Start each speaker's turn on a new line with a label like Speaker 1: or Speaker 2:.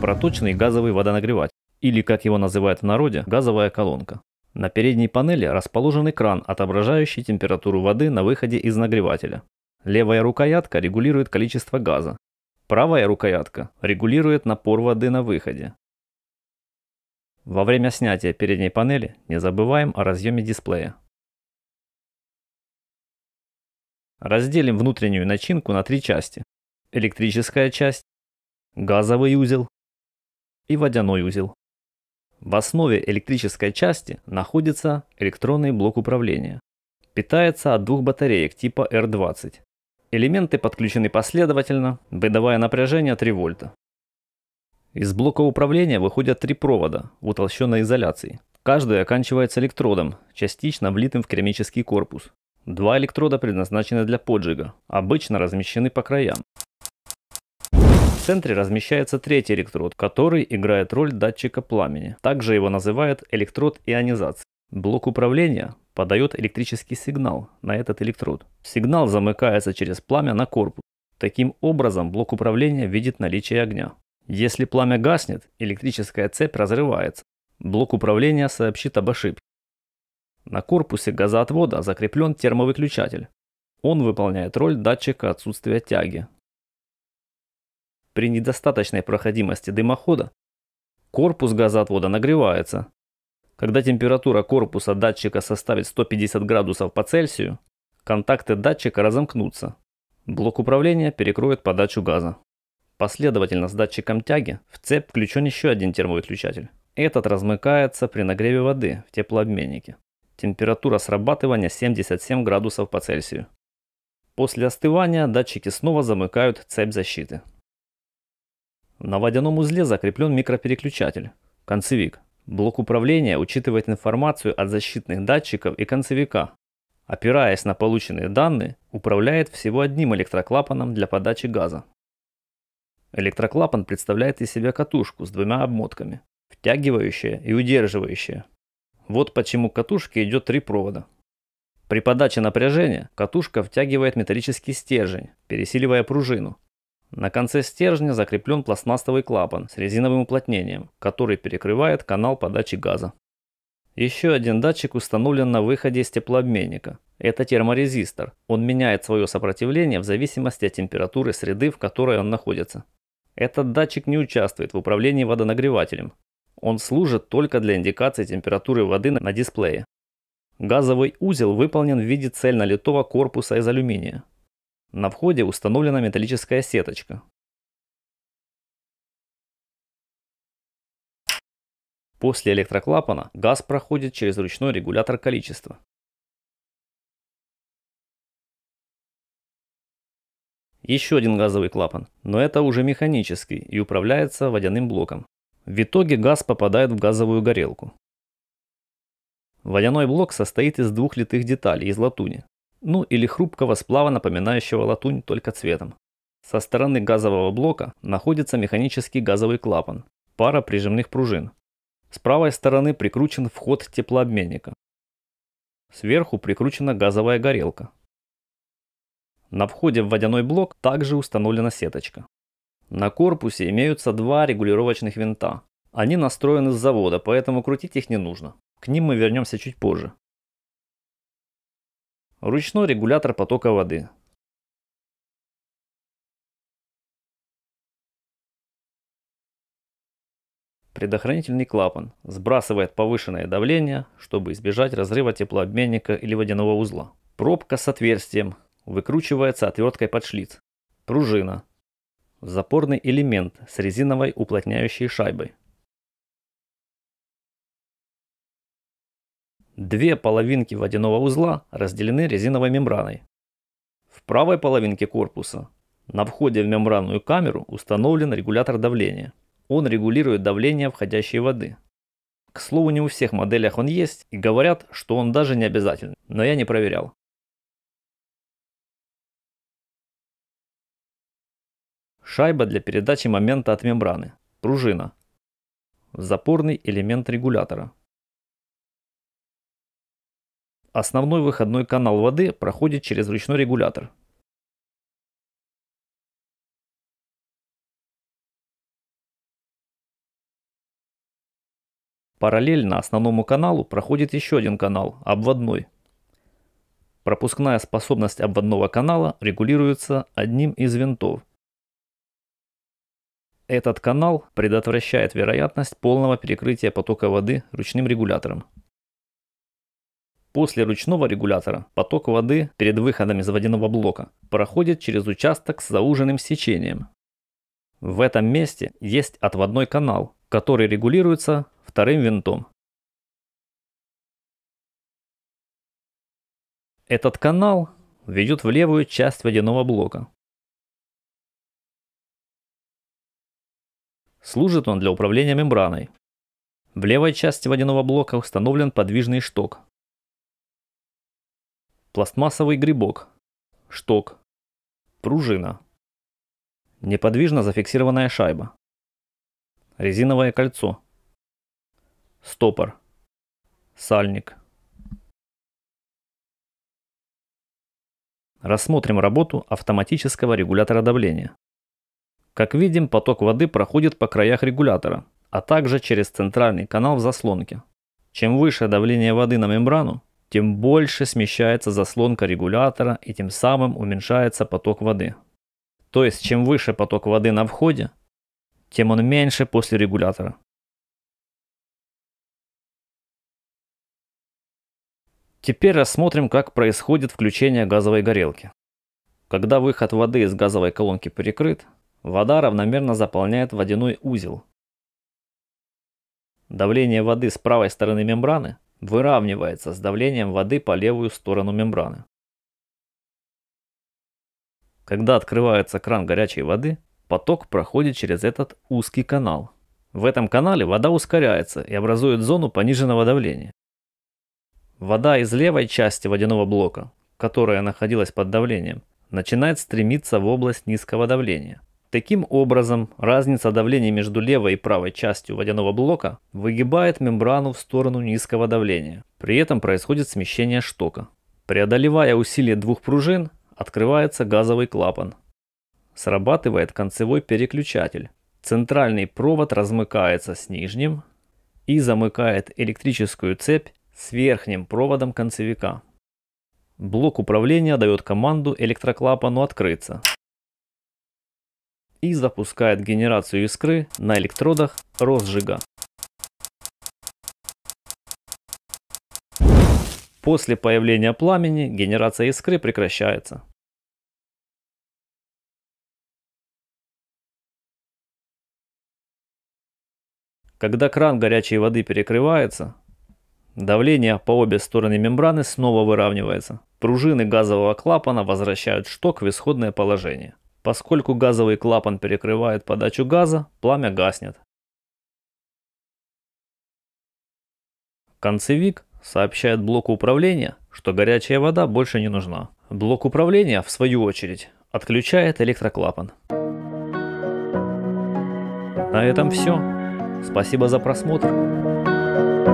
Speaker 1: Проточный газовый водонагреватель, или как его называют в народе, газовая колонка. На передней панели расположен экран, отображающий температуру воды на выходе из нагревателя. Левая рукоятка регулирует количество газа. Правая рукоятка регулирует напор воды на выходе.
Speaker 2: Во время снятия передней панели не забываем о разъеме дисплея. Разделим внутреннюю начинку на три части. Электрическая часть, газовый узел
Speaker 1: и водяной узел. В основе электрической части находится электронный блок управления. Питается от двух батареек типа R20. Элементы подключены последовательно, выдавая напряжение 3 вольта. Из блока управления выходят три провода в утолщенной изоляции. Каждый оканчивается электродом, частично влитым в керамический корпус. Два электрода предназначены для поджига, обычно размещены по краям. В центре размещается третий электрод, который играет роль датчика пламени. Также его называют электрод ионизации. Блок управления подает электрический сигнал на этот электрод. Сигнал замыкается через пламя на корпус. Таким образом, блок управления видит наличие огня. Если пламя гаснет, электрическая цепь разрывается. Блок управления сообщит об ошибке. На корпусе газоотвода закреплен термовыключатель. Он выполняет роль датчика отсутствия тяги. При недостаточной проходимости дымохода корпус газоотвода нагревается. Когда температура корпуса датчика составит 150 градусов по Цельсию, контакты датчика разомкнутся. Блок управления перекроет подачу газа. Последовательно с датчиком тяги в цепь включен еще один термовыключатель. Этот размыкается при нагреве воды в теплообменнике. Температура срабатывания 77 градусов по Цельсию. После остывания датчики снова замыкают цепь защиты. На водяном узле закреплен микропереключатель, концевик. Блок управления учитывает информацию от защитных датчиков и концевика. Опираясь на полученные данные, управляет всего одним электроклапаном для подачи газа. Электроклапан представляет из себя катушку с двумя обмотками, втягивающая и удерживающая, вот почему к катушке идет три провода. При подаче напряжения катушка втягивает металлический стержень, пересиливая пружину. На конце стержня закреплен пластмассовый клапан с резиновым уплотнением, который перекрывает канал подачи газа. Еще один датчик установлен на выходе из теплообменника. Это терморезистор. Он меняет свое сопротивление в зависимости от температуры среды, в которой он находится. Этот датчик не участвует в управлении водонагревателем. Он служит только для индикации температуры воды на дисплее.
Speaker 3: Газовый узел выполнен в виде цельнолитого корпуса из алюминия. На входе установлена
Speaker 2: металлическая сеточка. После электроклапана газ проходит через ручной регулятор количества. Еще один газовый клапан, но это уже механический и управляется водяным блоком.
Speaker 1: В итоге газ попадает в газовую горелку. Водяной блок состоит из двух литых деталей из латуни, ну или хрупкого сплава, напоминающего латунь только цветом. Со стороны газового блока находится механический газовый клапан, пара прижимных пружин. С правой стороны прикручен вход теплообменника. Сверху прикручена газовая горелка. На входе в водяной блок также установлена сеточка. На корпусе имеются два регулировочных винта.
Speaker 3: Они настроены с завода, поэтому крутить их не нужно. К ним мы вернемся чуть позже.
Speaker 2: Ручной регулятор потока воды. Предохранительный клапан сбрасывает повышенное давление, чтобы избежать разрыва
Speaker 1: теплообменника или водяного узла. Пробка с отверстием выкручивается отверткой под шлиц.
Speaker 3: Пружина в запорный элемент с резиновой уплотняющей шайбой.
Speaker 2: Две половинки водяного узла разделены резиновой мембраной. В правой половинке корпуса
Speaker 1: на входе в мембранную камеру установлен регулятор давления. Он регулирует давление
Speaker 3: входящей воды. К слову, не у всех моделях он есть и говорят, что он даже не
Speaker 2: обязательный, но я не проверял. Шайба для передачи момента от мембраны. Пружина.
Speaker 3: Запорный элемент регулятора.
Speaker 2: Основной выходной канал воды проходит через ручной регулятор. Параллельно основному каналу проходит еще один канал – обводной.
Speaker 1: Пропускная способность обводного канала регулируется одним
Speaker 3: из винтов – этот канал предотвращает вероятность полного перекрытия потока воды ручным регулятором. После
Speaker 1: ручного регулятора поток воды перед выходом из водяного блока проходит через участок
Speaker 3: с зауженным сечением. В этом месте есть отводной канал, который
Speaker 2: регулируется вторым винтом. Этот канал ведет в левую часть водяного блока, Служит он для управления мембраной. В левой части водяного блока установлен подвижный шток.
Speaker 3: Пластмассовый грибок. Шток. Пружина. Неподвижно зафиксированная шайба. Резиновое кольцо.
Speaker 2: Стопор. Сальник. Рассмотрим работу автоматического
Speaker 3: регулятора давления. Как видим, поток воды проходит по краях регулятора, а
Speaker 1: также через центральный канал в заслонке. Чем выше давление воды на мембрану, тем больше смещается заслонка регулятора и тем самым уменьшается поток воды.
Speaker 2: То есть, чем выше поток воды на входе, тем он меньше после регулятора. Теперь рассмотрим, как происходит включение газовой горелки. Когда выход воды из
Speaker 1: газовой колонки перекрыт, Вода равномерно заполняет водяной узел.
Speaker 3: Давление воды с правой стороны мембраны выравнивается с давлением воды по левую сторону мембраны. Когда открывается
Speaker 1: кран горячей воды, поток проходит через этот узкий канал. В этом канале вода ускоряется и образует зону пониженного давления. Вода из левой части водяного блока, которая находилась под давлением, начинает стремиться в область низкого давления – Таким образом, разница давления между левой и правой частью водяного блока выгибает мембрану в сторону низкого давления. При этом происходит смещение штока. Преодолевая усилие двух пружин, открывается газовый клапан. Срабатывает концевой переключатель. Центральный провод размыкается с нижним и замыкает электрическую цепь с верхним проводом концевика. Блок управления дает команду электроклапану открыться – и запускает генерацию искры на электродах розжига.
Speaker 3: После
Speaker 2: появления пламени генерация искры прекращается. Когда кран горячей воды перекрывается, давление по обе стороны мембраны
Speaker 1: снова выравнивается. Пружины газового клапана возвращают шток в исходное положение.
Speaker 3: Поскольку газовый клапан перекрывает подачу газа, пламя гаснет. Концевик сообщает блоку управления,
Speaker 1: что горячая вода больше не нужна. Блок управления, в свою очередь, отключает электроклапан. На этом все. Спасибо за просмотр.